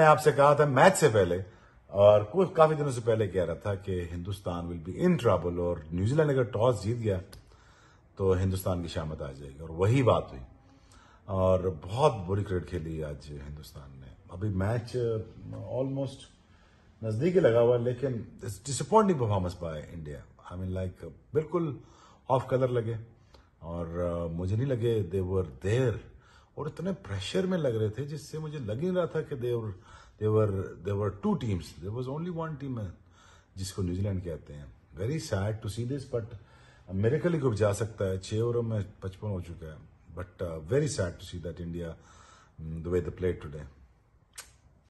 मैंने आपसे कहा था मैच से पहले और कुछ काफी दिनों से पहले कह रहा था कि Hindustan will be in trouble और न्यूजीलैंड अगर टॉस जीत गया तो हिंदुस्तान की शामत आ जाएगी और वही बात हुई और बहुत बुरी क्रिकेट खेली आज हिंदुस्तान ने अभी मैच ऑलमोस्ट नज़दीक ही लगा हुआ लेकिन डिसअपॉइंटिंग परफॉर्मेंस पाए इंडिया आई मीन लाइक बिल्कुल ऑफ कलर लगे और uh, मुझे नहीं लगे देवर देर और इतने प्रेशर में लग रहे थे जिससे मुझे लग ही रहा था कि देवर देवर देवर two teams there was only one team जिसको न्यूजीलैंड कहते हैं very sad to see this but miracle ही ग्रुप जा सकता है छः ओवर में पचपन हो चुका है but very sad to see that India the way they play today